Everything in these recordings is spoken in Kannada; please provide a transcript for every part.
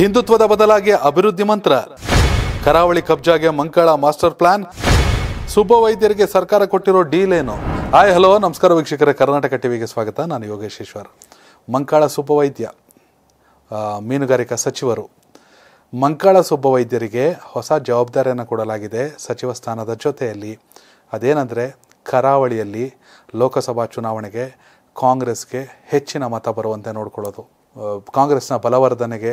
ಹಿಂದುತ್ವದ ಬದಲಾಗಿ ಅಭಿವೃದ್ಧಿ ಮಂತ್ರ ಕರಾವಳಿ ಕಬ್ಜಾಗೆ ಮಂಕಳ ಮಾಸ್ಟರ್ ಪ್ಲಾನ್ ಸುಬ್ಬ ವೈದ್ಯರಿಗೆ ಸರ್ಕಾರ ಕೊಟ್ಟಿರೋ ಡೀಲ್ ಏನು ಆಯ್ ಹಲೋ ನಮಸ್ಕಾರ ವೀಕ್ಷಕರೇ ಕರ್ನಾಟಕ ಟಿವಿಗೆ ಸ್ವಾಗತ ನಾನು ಯೋಗೇಶೇಶ್ವರ್ ಮಂಕಾಳ ಸುಬ್ಬ ವೈದ್ಯ ಮೀನುಗಾರಿಕಾ ಸಚಿವರು ಮಂಕಾಳ ಸುಬ್ಬ ವೈದ್ಯರಿಗೆ ಹೊಸ ಜವಾಬ್ದಾರಿಯನ್ನು ಕೊಡಲಾಗಿದೆ ಸಚಿವ ಸ್ಥಾನದ ಜೊತೆಯಲ್ಲಿ ಅದೇನೆಂದರೆ ಕರಾವಳಿಯಲ್ಲಿ ಲೋಕಸಭಾ ಚುನಾವಣೆಗೆ ಕಾಂಗ್ರೆಸ್ಗೆ ಹೆಚ್ಚಿನ ಮತ ಬರುವಂತೆ ನೋಡಿಕೊಳ್ಳೋದು ಕಾಂಗ್ರೆಸ್ನ ಬಲವರ್ಧನೆಗೆ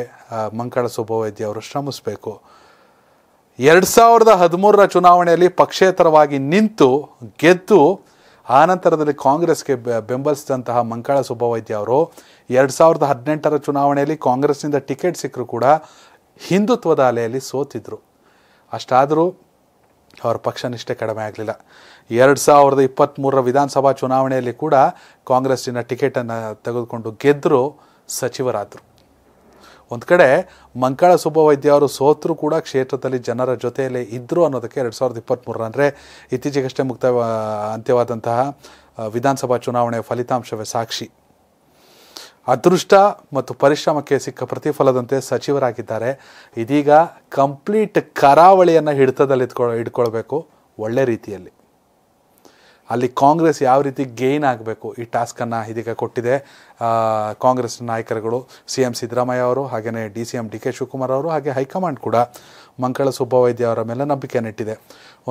ಮಂಕಳ ಸುಬ್ಬವೈದ್ಯ ಅವರು ಶ್ರಮಿಸಬೇಕು ಎರಡು ಸಾವಿರದ ಹದಿಮೂರರ ಚುನಾವಣೆಯಲ್ಲಿ ಪಕ್ಷೇತರವಾಗಿ ನಿಂತು ಗೆದ್ದು ಆನಂತರದಲ್ಲಿ ಕಾಂಗ್ರೆಸ್ಗೆ ಬೆಂಬಲಿಸಿದಂತಹ ಮಂಕಳ ಸುಬ್ಬವೈದ್ಯ ಅವರು ಎರಡು ಸಾವಿರದ ಹದಿನೆಂಟರ ಚುನಾವಣೆಯಲ್ಲಿ ಕಾಂಗ್ರೆಸ್ನಿಂದ ಟಿಕೆಟ್ ಸಿಕ್ಕರೂ ಕೂಡ ಹಿಂದುತ್ವದ ಅಲೆಯಲ್ಲಿ ಸೋತಿದ್ರು ಅಷ್ಟಾದರೂ ಅವರ ಪಕ್ಷ ನಿಷ್ಠೆ ಕಡಿಮೆ ಆಗಲಿಲ್ಲ ಎರಡು ಸಾವಿರದ ಇಪ್ಪತ್ತ್ಮೂರರ ವಿಧಾನಸಭಾ ಚುನಾವಣೆಯಲ್ಲಿ ಕೂಡ ಕಾಂಗ್ರೆಸ್ಸಿನ ಟಿಕೆಟನ್ನು ತೆಗೆದುಕೊಂಡು ಗೆದ್ದರು ಸಚಿವರಾದರು ಒಂದು ಕಡೆ ಮಂಕಾಳ ಸುಬ್ಬವೈದ್ಯ ಅವರು ಸೋತರು ಕೂಡ ಕ್ಷೇತ್ರದಲ್ಲಿ ಜನರ ಜೊತೆಯಲ್ಲೇ ಇದ್ದರು ಅನ್ನೋದಕ್ಕೆ ಎರಡು ಸಾವಿರದ ಇಪ್ಪತ್ತ್ಮೂರು ಅಂದರೆ ಇತ್ತೀಚೆಗಷ್ಟೇ ಮುಕ್ತ ಅಂತ್ಯವಾದಂತಹ ವಿಧಾನಸಭಾ ಚುನಾವಣೆಯ ಫಲಿತಾಂಶವೇ ಸಾಕ್ಷಿ ಅದೃಷ್ಟ ಮತ್ತು ಪರಿಶ್ರಮಕ್ಕೆ ಸಿಕ್ಕ ಪ್ರತಿಫಲದಂತೆ ಸಚಿವರಾಗಿದ್ದಾರೆ ಇದೀಗ ಕಂಪ್ಲೀಟ್ ಕರಾವಳಿಯನ್ನು ಹಿಡಿತದಲ್ಲಿ ಇಟ್ಕೊಳ್ಬೇಕು ಒಳ್ಳೆ ರೀತಿಯಲ್ಲಿ ಅಲ್ಲಿ ಕಾಂಗ್ರೆಸ್ ಯಾವ ರೀತಿ ಗೇನ್ ಆಗಬೇಕು ಈ ಟಾಸ್ಕನ್ನು ಇದೀಗ ಕೊಟ್ಟಿದೆ ಕಾಂಗ್ರೆಸ್ ನಾಯಕರುಗಳು ಸಿ ಎಂ ಸಿದ್ದರಾಮಯ್ಯ ಅವರು ಹಾಗೆಯೇ D C M D K Shivakumar ಅವರು ಹಾಗೆ ಹೈಕಮಾಂಡ್ ಕೂಡ ಮಂಕಳ ಸುಬ್ಬವೈದ್ಯ ಅವರ ಮೇಲೆ ನಂಬಿಕೆ ನೆಟ್ಟಿದೆ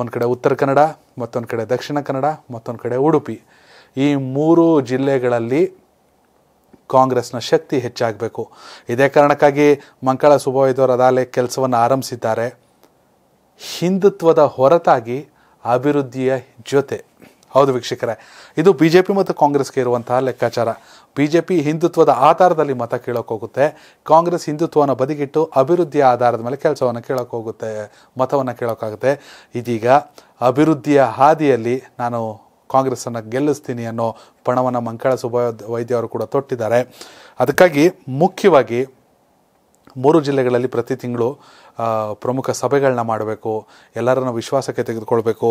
ಒಂದು ಕಡೆ ಉತ್ತರ ಕನ್ನಡ ಮತ್ತೊಂದು ಕಡೆ ದಕ್ಷಿಣ ಕನ್ನಡ ಮತ್ತೊಂದು ಕಡೆ ಉಡುಪಿ ಈ ಮೂರು ಜಿಲ್ಲೆಗಳಲ್ಲಿ ಕಾಂಗ್ರೆಸ್ನ ಶಕ್ತಿ ಹೆಚ್ಚಾಗಬೇಕು ಇದೇ ಕಾರಣಕ್ಕಾಗಿ ಮಂಕಳ ಸುಬ್ಬವೈದ್ಯವರು ಅದಾಲೆ ಕೆಲಸವನ್ನು ಆರಂಭಿಸಿದ್ದಾರೆ ಹಿಂದುತ್ವದ ಹೊರತಾಗಿ ಅಭಿವೃದ್ಧಿಯ ಜೊತೆ ಹೌದು ವೀಕ್ಷಕರೇ ಇದು ಬಿ ಜೆ ಪಿ ಮತ್ತು ಕಾಂಗ್ರೆಸ್ಗೆ ಇರುವಂತಹ ಲೆಕ್ಕಾಚಾರ ಬಿ ಜೆ ಪಿ ಹಿಂದುತ್ವದ ಆಧಾರದಲ್ಲಿ ಮತ ಕೇಳೋಕೆ ಹೋಗುತ್ತೆ ಕಾಂಗ್ರೆಸ್ ಹಿಂದುತ್ವನ ಬದಿಗಿಟ್ಟು ಅಭಿವೃದ್ಧಿಯ ಆಧಾರದ ಮೇಲೆ ಕೆಲಸವನ್ನು ಕೇಳೋಕೆ ಹೋಗುತ್ತೆ ಮತವನ್ನು ಕೇಳೋಕ್ಕಾಗುತ್ತೆ ಇದೀಗ ಅಭಿವೃದ್ಧಿಯ ಹಾದಿಯಲ್ಲಿ ನಾನು ಕಾಂಗ್ರೆಸ್ಸನ್ನು ಗೆಲ್ಲಿಸ್ತೀನಿ ಅನ್ನೋ ಪಣವನ್ನು ಮಂಕಳ ಸುಬ್ಬ ವೈದ್ಯ ಅವರು ಕೂಡ ತೊಟ್ಟಿದ್ದಾರೆ ಅದಕ್ಕಾಗಿ ಮುಖ್ಯವಾಗಿ ಮೂರು ಜಿಲ್ಲೆಗಳಲ್ಲಿ ಪ್ರತಿ ತಿಂಗಳು ಪ್ರಮುಖ ಸಭೆಗಳನ್ನ ಮಾಡಬೇಕು ಎಲ್ಲರನ್ನ ವಿಶ್ವಾಸಕ್ಕೆ ತೆಗೆದುಕೊಳ್ಬೇಕು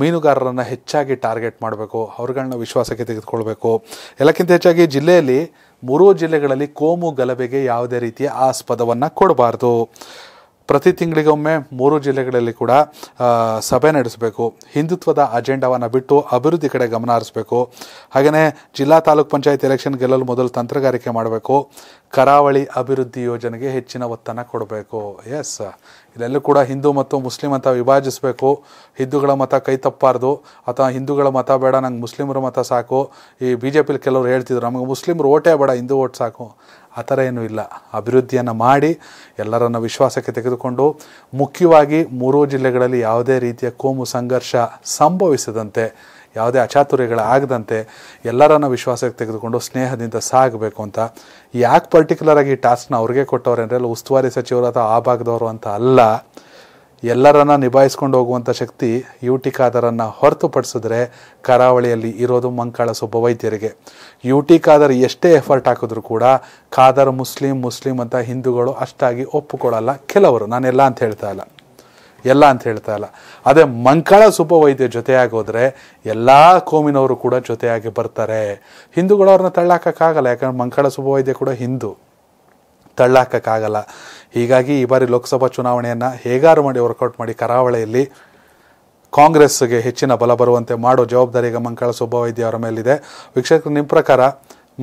ಮೀನುಗಾರರನ್ನು ಹೆಚ್ಚಾಗಿ ಟಾರ್ಗೆಟ್ ಮಾಡಬೇಕು ಅವ್ರುಗಳನ್ನ ವಿಶ್ವಾಸಕ್ಕೆ ತೆಗೆದುಕೊಳ್ಬೇಕು ಎಲ್ಲಕ್ಕಿಂತ ಹೆಚ್ಚಾಗಿ ಜಿಲ್ಲೆಯಲ್ಲಿ ಮೂರೂ ಜಿಲ್ಲೆಗಳಲ್ಲಿ ಕೋಮು ಗಲಭೆಗೆ ಯಾವುದೇ ರೀತಿಯ ಆಸ್ಪದವನ್ನು ಕೊಡಬಾರ್ದು ಪ್ರತಿ ತಿಂಗಳಿಗೊಮ್ಮೆ ಮೂರು ಜಿಲ್ಲೆಗಳಲ್ಲಿ ಕೂಡ ಸಭೆ ನಡೆಸಬೇಕು ಹಿಂದುತ್ವದ ಅಜೆಂಡಾವನ್ನು ಬಿಟ್ಟು ಅಭಿವೃದ್ಧಿ ಕಡೆ ಗಮನ ಹರಿಸಬೇಕು ಹಾಗೆಯೇ ಜಿಲ್ಲಾ ತಾಲೂಕ್ ಪಂಚಾಯತ್ ಎಲೆಕ್ಷನ್ ಗೆಲ್ಲಲು ಮೊದಲು ತಂತ್ರಗಾರಿಕೆ ಮಾಡಬೇಕು ಕರಾವಳಿ ಅಭಿವೃದ್ಧಿ ಯೋಜನೆಗೆ ಹೆಚ್ಚಿನ ಒತ್ತನ್ನು ಕೊಡಬೇಕು ಎಸ್ ಇಲ್ಲೆಲ್ಲೂ ಕೂಡ ಹಿಂದೂ ಮತ್ತು ಮುಸ್ಲಿಂ ಅಂತ ವಿಭಾಜಿಸಬೇಕು ಹಿಂದೂಗಳ ಮತ ಕೈ ತಪ್ಪಬಾರ್ದು ಅಥವಾ ಹಿಂದೂಗಳ ಮತ ಬೇಡ ನಂಗೆ ಮುಸ್ಲಿಮರ ಮತ ಸಾಕು ಈ ಬಿ ಜೆ ಪಿಲಿ ಕೆಲವರು ಹೇಳ್ತಿದ್ರು ನಮಗೆ ಮುಸ್ಲಿಮರು ಓಟೇ ಬೇಡ ಹಿಂದೂ ಓಟ್ ಸಾಕು ಆ ಥರ ಏನೂ ಇಲ್ಲ ಅಭಿವೃದ್ಧಿಯನ್ನು ಮಾಡಿ ಎಲ್ಲರನ್ನ ವಿಶ್ವಾಸಕ್ಕೆ ತೆಗೆದುಕೊಂಡು ಮುಖ್ಯವಾಗಿ ಮೂರೂ ಜಿಲ್ಲೆಗಳಲ್ಲಿ ಯಾವುದೇ ರೀತಿಯ ಕೋಮು ಸಂಘರ್ಷ ಸಂಭವಿಸದಂತೆ ಯಾವುದೇ ಅಚಾತುರ್ಯಗಳಾಗದಂತೆ ಎಲ್ಲರನ್ನ ವಿಶ್ವಾಸಕ್ಕೆ ತೆಗೆದುಕೊಂಡು ಸ್ನೇಹದಿಂದ ಸಾಗಬೇಕು ಅಂತ ಯಾಕೆ ಪರ್ಟಿಕ್ಯುಲರ್ ಆಗಿ ಈ ಟಾಸ್ಕ್ನ ಅವ್ರಿಗೆ ಕೊಟ್ಟವ್ರೆ ಅಂದರೆ ಅಲ್ಲಿ ಉಸ್ತುವಾರಿ ಸಚಿವರು ಅಥವಾ ಆ ಭಾಗದವರು ಅಂತ ಅಲ್ಲ ಎಲ್ಲರನ್ನ ನಿಭಾಯಿಸ್ಕೊಂಡು ಹೋಗುವಂಥ ಶಕ್ತಿ ಖಾದರನ್ನು ಹೊರತುಪಡಿಸಿದ್ರೆ ಕರಾವಳಿಯಲ್ಲಿ ಇರೋದು ಮಂಕಾಳ ಸೊಬ್ಬ ವೈದ್ಯರಿಗೆ ಯುಟಿ ಖಾದರ್ ಎಷ್ಟೇ ಎಫರ್ಟ್ ಹಾಕಿದ್ರು ಕೂಡ ಖಾದರ್ ಮುಸ್ಲಿಂ ಮುಸ್ಲಿಂ ಅಂತ ಹಿಂದೂಗಳು ಅಷ್ಟಾಗಿ ಒಪ್ಪಿಕೊಳ್ಳಲ್ಲ ಕೆಲವರು ನಾನೆಲ್ಲ ಅಂತ ಹೇಳ್ತಾ ಇಲ್ಲ ಎಲ್ಲ ಅಂತ ಹೇಳ್ತಾ ಇಲ್ಲ ಅದೇ ಮಂಕಾಳ ಸುಬ್ಬ ವೈದ್ಯ ಜೊತೆಯಾಗೋದ್ರೆ ಎಲ್ಲ ಕೋಮಿನವರು ಕೂಡ ಜೊತೆಯಾಗಿ ಬರ್ತಾರೆ ಹಿಂದೂಗಳು ಅವ್ರನ್ನ ತಳ್ಳಾಕಕ್ಕಾಗಲ್ಲ ಯಾಕಂದ್ರೆ ಮಂಕಾಳ ಸುಬ್ಬ ವೈದ್ಯ ಕೂಡ ಹಿಂದೂ ತಳ್ಳಾಕಕ್ಕಾಗಲ್ಲ ಹೀಗಾಗಿ ಈ ಬಾರಿ ಲೋಕಸಭಾ ಚುನಾವಣೆಯನ್ನು ಹೇಗಾರು ಮಾಡಿ ವರ್ಕೌಟ್ ಮಾಡಿ ಕರಾವಳಿಯಲ್ಲಿ ಕಾಂಗ್ರೆಸ್ಗೆ ಹೆಚ್ಚಿನ ಬಲ ಬರುವಂತೆ ಮಾಡೋ ಜವಾಬ್ದಾರಿ ಈಗ ಮಂಕಳ ಸುಬ್ಬವೈದ್ಯ ಅವರ ಮೇಲಿದೆ ವೀಕ್ಷಕರು ನಿಮ್ಮ ಪ್ರಕಾರ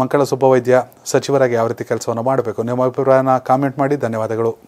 ಮಂಕಳ ಸುಬ್ಬವೈದ್ಯ ಸಚಿವರಾಗಿ ಯಾವ ರೀತಿ ಕೆಲಸವನ್ನು ಮಾಡಬೇಕು ನಿಮ್ಮ ಅಭಿಪ್ರಾಯನ ಕಾಮೆಂಟ್ ಮಾಡಿ ಧನ್ಯವಾದಗಳು